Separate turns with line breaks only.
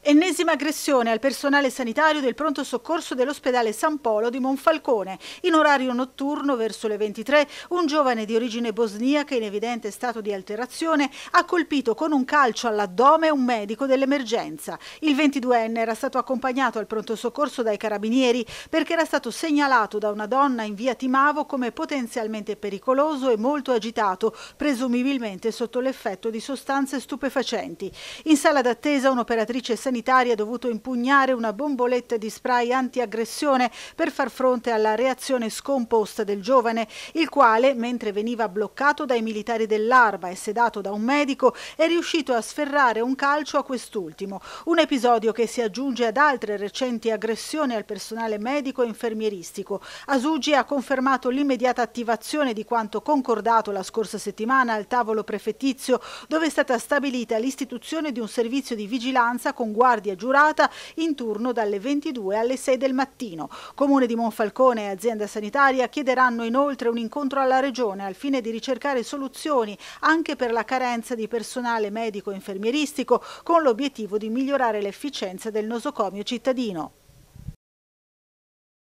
Ennesima aggressione al personale sanitario del pronto soccorso dell'ospedale San Polo di Monfalcone. In orario notturno, verso le 23, un giovane di origine bosniaca in evidente stato di alterazione ha colpito con un calcio all'addome un medico dell'emergenza. Il 22enne era stato accompagnato al pronto soccorso dai carabinieri perché era stato segnalato da una donna in via Timavo come potenzialmente pericoloso e molto agitato, presumibilmente sotto l'effetto di sostanze stupefacenti. In sala d'attesa un'operatrice sanitaria sanitari ha dovuto impugnare una bomboletta di spray antiaggressione per far fronte alla reazione scomposta del giovane, il quale, mentre veniva bloccato dai militari dell'Arba e sedato da un medico, è riuscito a sferrare un calcio a quest'ultimo. Un episodio che si aggiunge ad altre recenti aggressioni al personale medico e infermieristico. Asugi ha confermato l'immediata attivazione di quanto concordato la scorsa settimana al tavolo prefettizio, dove è stata stabilita l'istituzione di un servizio di vigilanza con guardia giurata in turno dalle 22 alle 6 del mattino. Comune di Monfalcone e azienda sanitaria chiederanno inoltre un incontro alla Regione al fine di ricercare soluzioni anche per la carenza di personale medico-infermieristico con l'obiettivo di migliorare l'efficienza del nosocomio cittadino.